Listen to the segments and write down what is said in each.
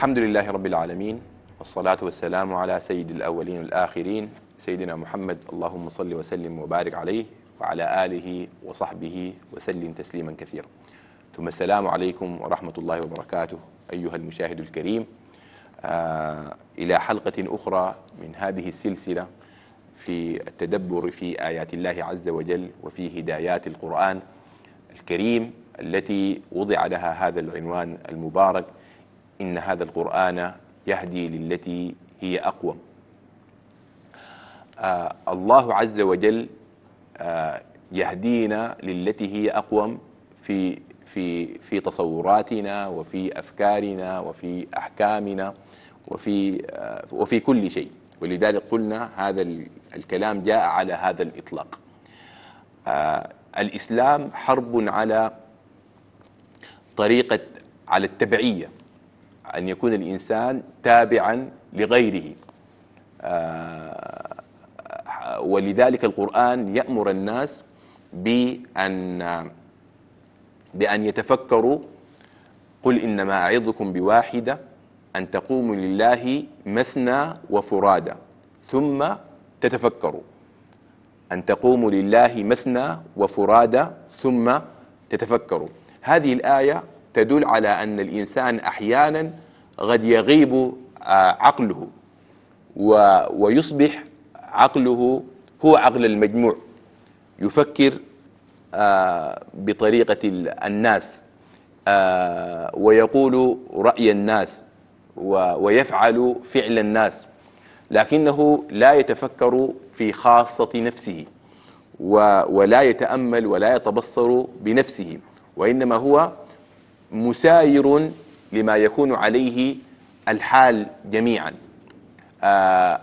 الحمد لله رب العالمين والصلاة والسلام على سيد الأولين والآخرين سيدنا محمد اللهم صل وسلم وبارك عليه وعلى آله وصحبه وسلم تسليما كثيرا ثم السلام عليكم ورحمة الله وبركاته أيها المشاهد الكريم آه إلى حلقة أخرى من هذه السلسلة في التدبر في آيات الله عز وجل وفي هدايات القرآن الكريم التي وضع لها هذا العنوان المبارك إن هذا القرآن يهدي للتي هي أقوى آه الله عز وجل آه يهدينا للتي هي أقوم في في في تصوراتنا وفي أفكارنا وفي أحكامنا وفي آه وفي كل شيء ولذلك قلنا هذا الكلام جاء على هذا الإطلاق آه، الإسلام حرب على طريقة على التبعية أن يكون الإنسان تابعا لغيره آه، ولذلك القرآن يأمر الناس بأن بأن يتفكروا قل إنما أعظكم بواحدة أن تقوموا لله مثنى وفرادى ثم تتفكروا أن تقوموا لله مثنى وفرادى ثم تتفكروا هذه الآية تدل على أن الإنسان أحيانا قد يغيب آه، عقله ويصبح عقله هو عقل المجموع يفكر آه، بطريقة الناس آه، ويقول رأي الناس ويفعل فعل الناس لكنه لا يتفكر في خاصة نفسه ولا يتأمل ولا يتبصر بنفسه وإنما هو مساير لما يكون عليه الحال جميعا آه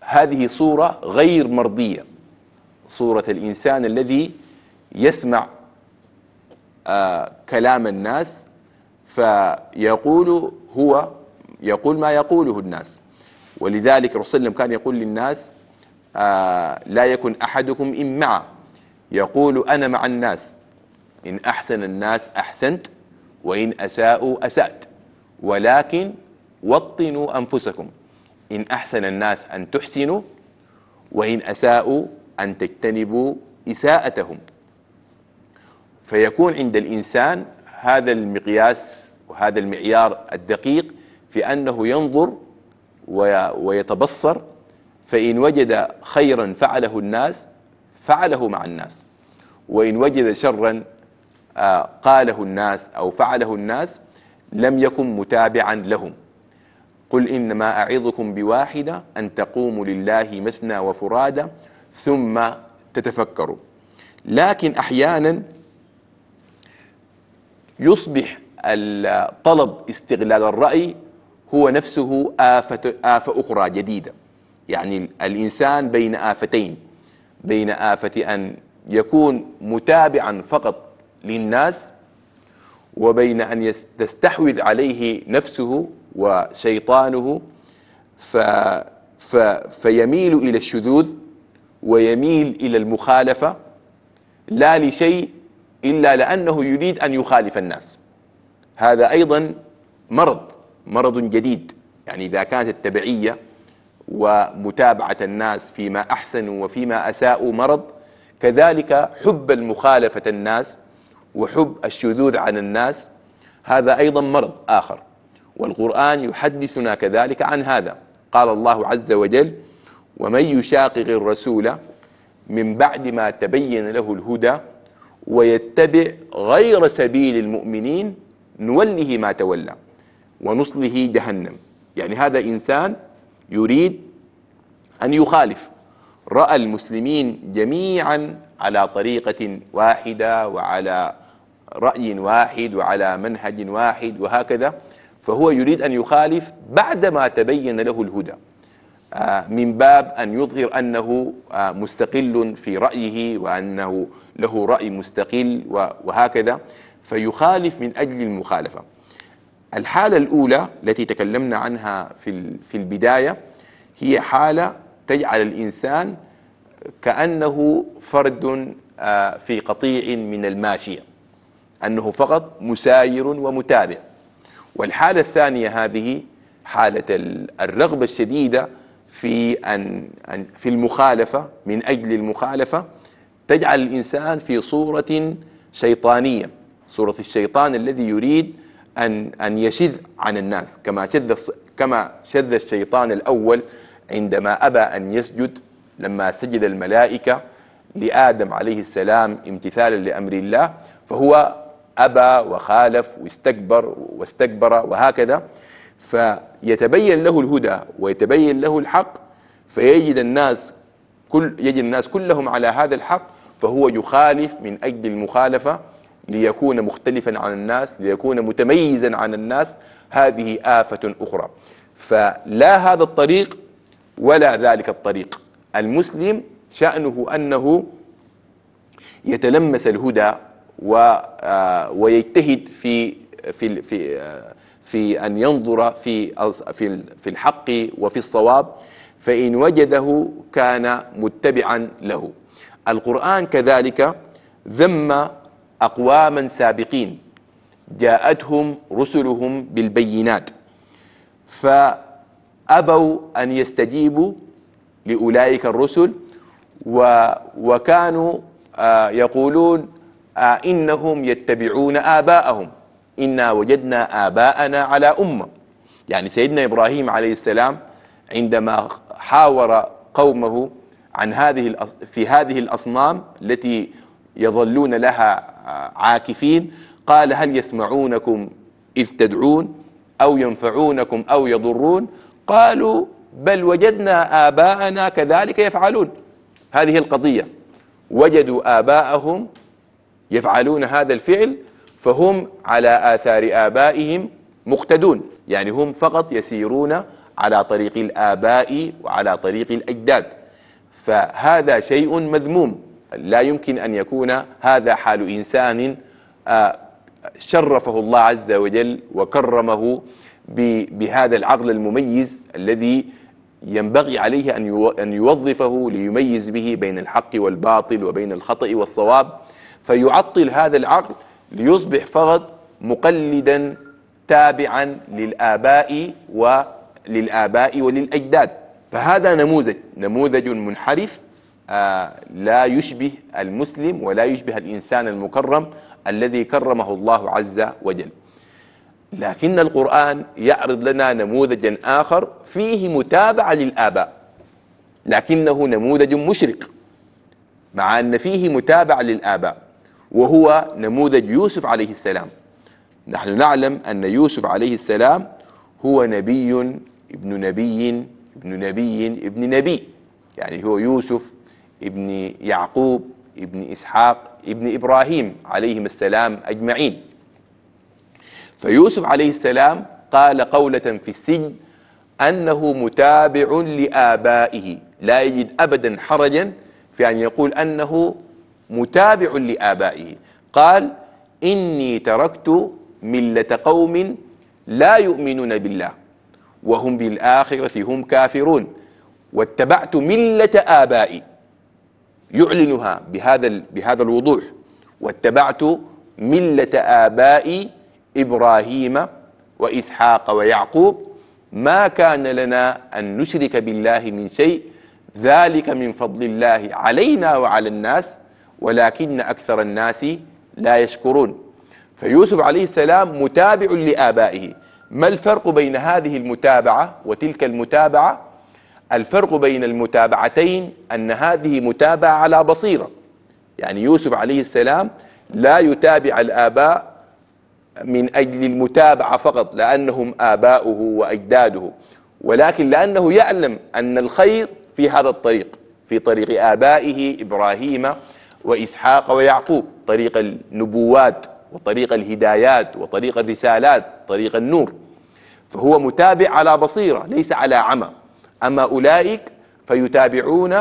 هذه صورة غير مرضية صورة الإنسان الذي يسمع آه كلام الناس فيقول هو يقول ما يقوله الناس ولذلك الرسول صلى الله عليه وسلم كان يقول للناس آه لا يكن أحدكم إن معه يقول أنا مع الناس إن أحسن الناس أحسنت وإن أساءوا أسأت ولكن وطنوا أنفسكم إن أحسن الناس أن تحسنوا وإن أساءوا أن تجتنبوا إساءتهم فيكون عند الإنسان هذا المقياس وهذا المعيار الدقيق في أنه ينظر ويتبصر فإن وجد خيرا فعله الناس فعله مع الناس وإن وجد شرا قاله الناس أو فعله الناس لم يكن متابعا لهم قل إنما أعظكم بواحدة أن تقوموا لله مثنى وفرادى ثم تتفكروا لكن أحيانا يصبح الطلب استغلال الرأي هو نفسه آفة, آفة أخرى جديدة يعني الإنسان بين آفتين بين آفة أن يكون متابعا فقط للناس وبين أن تستحوذ عليه نفسه وشيطانه ف ف فيميل إلى الشذوذ ويميل إلى المخالفة لا لشيء إلا لأنه يريد أن يخالف الناس هذا أيضا مرض مرض جديد يعني إذا كانت التبعية ومتابعة الناس فيما أحسنوا وفيما أساءوا مرض كذلك حب المخالفة الناس وحب الشذوذ عن الناس هذا أيضا مرض آخر والقرآن يحدثنا كذلك عن هذا قال الله عز وجل ومن يشاقق الرسول من بعد ما تبين له الهدى ويتبع غير سبيل المؤمنين نوله ما تولى ونصله جهنم يعني هذا إنسان يريد أن يخالف رأى المسلمين جميعا على طريقة واحدة وعلى رأي واحد وعلى منهج واحد وهكذا فهو يريد أن يخالف بعدما تبين له الهدى آه، من باب أن يظهر أنه آه، مستقل في رأيه وأنه له رأي مستقل وهكذا فيخالف من أجل المخالفة الحالة الأولى التي تكلمنا عنها في البداية هي حالة تجعل الإنسان كأنه فرد آه، في قطيع من الماشية أنه فقط مساير ومتابع والحالة الثانية هذه حالة الرغبة الشديدة في أن في المخالفة من أجل المخالفة تجعل الإنسان في صورة شيطانية صورة الشيطان الذي يريد أن أن يشذ عن الناس كما شذ كما شذ الشيطان الأول عندما أبى أن يسجد لما سجد الملائكة لآدم عليه السلام امتثالا لأمر الله فهو أبى وخالف واستكبر واستكبر وهكذا فيتبين له الهدى ويتبين له الحق فيجد الناس كل يجد الناس كلهم على هذا الحق فهو يخالف من أجل المخالفة ليكون مختلفا عن الناس ليكون متميزا عن الناس هذه آفة أخرى فلا هذا الطريق ولا ذلك الطريق المسلم شأنه أنه يتلمس الهدى و آه، ويجتهد في في في آه، في ان ينظر في في في الحق وفي الصواب فان وجده كان متبعا له القران كذلك ذم اقواما سابقين جاءتهم رسلهم بالبينات فابوا ان يستجيبوا لاولئك الرسل و وكانوا آه، يقولون إنهم يتبعون آباءهم إنا وجدنا آباءنا على أمة يعني سيدنا إبراهيم عليه السلام عندما حاور قومه عن هذه في هذه الأصنام التي يظلون لها عاكفين قال هل يسمعونكم إذ تدعون أو ينفعونكم أو يضرون قالوا بل وجدنا آباءنا كذلك يفعلون هذه القضية وجدوا آباءهم يفعلون هذا الفعل فهم على آثار آبائهم مقتدون يعني هم فقط يسيرون على طريق الآباء وعلى طريق الأجداد فهذا شيء مذموم لا يمكن أن يكون هذا حال إنسان آه، شرفه الله عز وجل وكرمه بهذا العقل المميز الذي ينبغي عليه أن يوظفه ليميز به بين الحق والباطل وبين الخطأ والصواب فيعطل هذا العقل ليصبح فقط مقلدا تابعا للآباء وللآباء وللأجداد فهذا نموذج نموذج منحرف آه، لا يشبه المسلم ولا يشبه الإنسان المكرم الذي كرمه الله عز وجل لكن القرآن يعرض لنا نموذجا آخر فيه متابعة للآباء لكنه نموذج مشرق مع أن فيه متابعة للآباء وهو نموذج يوسف عليه السلام نحن نعلم أن يوسف عليه السلام هو نبي ابن نبي ابن نبي ابن نبي يعني هو يوسف ابن يعقوب ابن إسحاق ابن إبراهيم عليهم السلام أجمعين فيوسف عليه السلام قال قولة في السجن أنه متابع لآبائه لا يجد أبدا حرجا في أن يقول أنه متابع لآبائه قال إني تركت ملة قوم لا يؤمنون بالله وهم بالآخرة هم كافرون واتبعت ملة آبائي يعلنها بهذا بهذا الوضوح واتبعت ملة آبائي إبراهيم وإسحاق ويعقوب ما كان لنا أن نشرك بالله من شيء ذلك من فضل الله علينا وعلى الناس ولكن أكثر الناس لا يشكرون فيوسف عليه السلام متابع لآبائه ما الفرق بين هذه المتابعة وتلك المتابعة الفرق بين المتابعتين أن هذه متابعة على بصيرة يعني يوسف عليه السلام لا يتابع الآباء من أجل المتابعة فقط لأنهم آباؤه وأجداده ولكن لأنه يعلم أن الخير في هذا الطريق في طريق آبائه إبراهيم وإسحاق ويعقوب طريق النبوات وطريق الهدايات وطريق الرسالات طريق النور فهو متابع على بصيرة ليس على عمى أما أولئك فيتابعون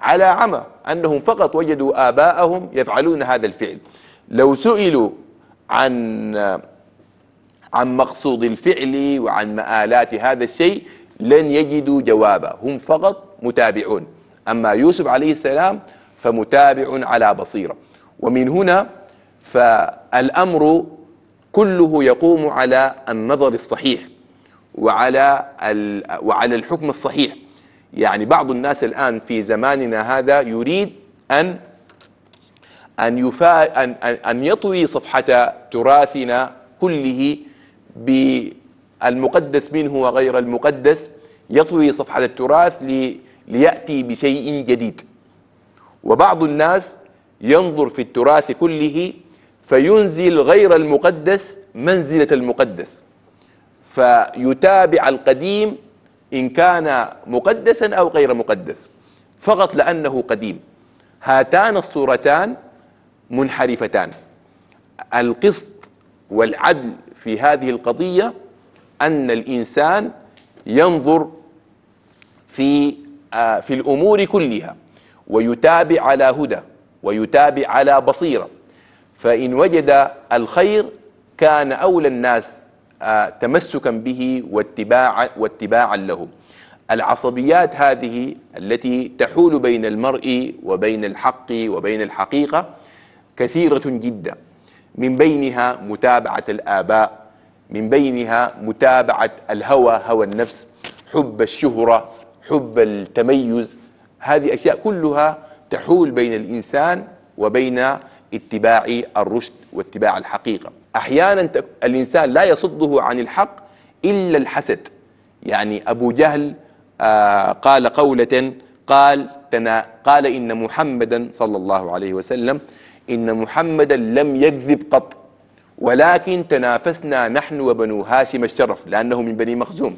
على عمى أنهم فقط وجدوا آباءهم يفعلون هذا الفعل لو سئلوا عن عن مقصود الفعل وعن مآلات هذا الشيء لن يجدوا جوابا هم فقط متابعون أما يوسف عليه السلام فمتابع على بصيرة ومن هنا فالأمر كله يقوم على النظر الصحيح وعلى وعلى الحكم الصحيح يعني بعض الناس الآن في زماننا هذا يريد أن أن, يفا أن, أن يطوي صفحة تراثنا كله بالمقدس منه وغير المقدس يطوي صفحة التراث ليأتي بشيء جديد وبعض الناس ينظر في التراث كله فينزل غير المقدس منزلة المقدس فيتابع القديم إن كان مقدسا أو غير مقدس فقط لأنه قديم هاتان الصورتان منحرفتان القسط والعدل في هذه القضية أن الإنسان ينظر في آه، في الأمور كلها ويتابع على هدى ويتابع على بصيرة فإن وجد الخير كان أولى الناس آه، تمسكا به واتباعا, واتباعا له العصبيات هذه التي تحول بين المرء وبين الحق وبين الحقيقة كثيرة جدا من بينها متابعة الآباء من بينها متابعة الهوى هوى النفس حب الشهرة حب التميز هذه أشياء كلها تحول بين الإنسان وبين اتباع الرشد واتباع الحقيقة أحيانا الإنسان لا يصده عن الحق إلا الحسد يعني أبو جهل آه، قال قولة قال تنا قال إن محمدا صلى الله عليه وسلم إن محمدا لم يكذب قط ولكن تنافسنا نحن وبنو هاشم الشرف لأنه من بني مخزوم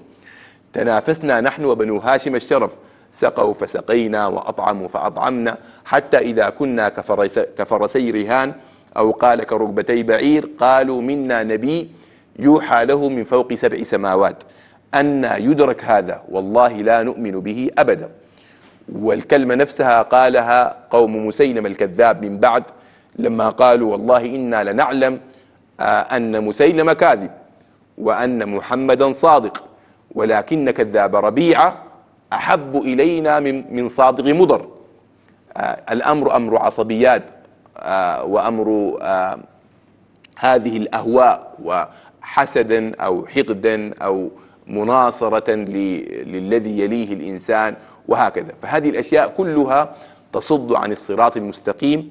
تنافسنا نحن وبنو هاشم الشرف سقوا فسقينا وأطعموا فأطعمنا حتى إذا كنا كفرسي رهان أو قال كركبتي بعير قالوا منا نبي يوحى له من فوق سبع سماوات أن يدرك هذا والله لا نؤمن به أبدا والكلمة نفسها قالها قوم مسيلم الكذاب من بعد لما قالوا والله إنا لنعلم آه، أن مسيلم كاذب وأن محمدا صادق ولكن كذاب ربيعة أحب إلينا من, من صادق مضر آه، الأمر أمر عصبيات آه، وأمر آه، هذه الأهواء وحسدا أو حقدا أو مناصرة للذي يليه الإنسان وهكذا فهذه الأشياء كلها تصد عن الصراط المستقيم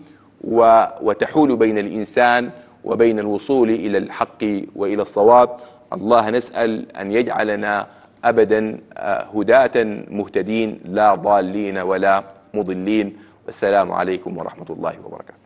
وتحول بين الإنسان وبين الوصول إلى الحق وإلى الصواب الله نسأل أن يجعلنا أبدا آه، هداة مهتدين لا ضالين ولا مضلين والسلام عليكم ورحمة الله وبركاته